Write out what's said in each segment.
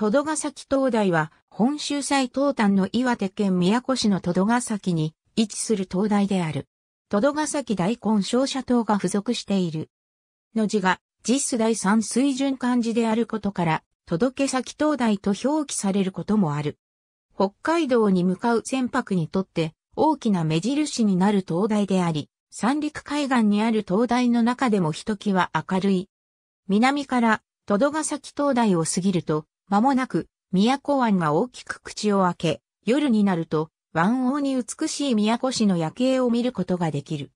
戸戸ヶ崎灯台は、本州最東端の岩手県宮古市の戸戸ヶ崎に位置する灯台である。戸戸ヶ崎大根照射灯が付属している。の字が、実第三水準漢字であることから、届け先灯台と表記されることもある。北海道に向かう船舶にとって大きな目印になる灯台であり、三陸海岸にある灯台の中でもひときわ明るい。南から、戸戸ヶ崎灯台を過ぎると、間もなく、都湾が大きく口を開け、夜になると、湾王に美しい都市の夜景を見ることができる。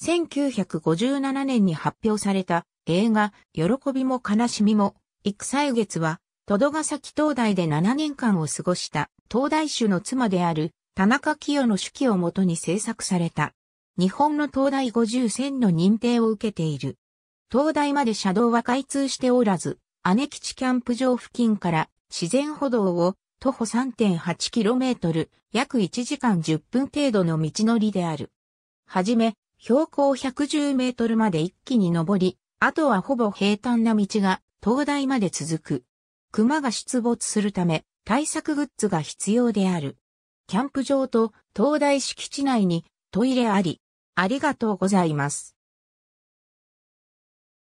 1957年に発表された映画、喜びも悲しみも、幾歳月は、戸戸ヶ崎灯台で7年間を過ごした、灯台主の妻である、田中清の手記をもとに制作された。日本の灯台50選の認定を受けている。灯台まで車道は開通しておらず、姉吉キャンプ場付近から自然歩道を徒歩 3.8km、約1時間10分程度の道のりである。はじめ、標高110メートルまで一気に登り、あとはほぼ平坦な道が灯台まで続く。熊が出没するため対策グッズが必要である。キャンプ場と灯台敷地内にトイレあり。ありがとうございます。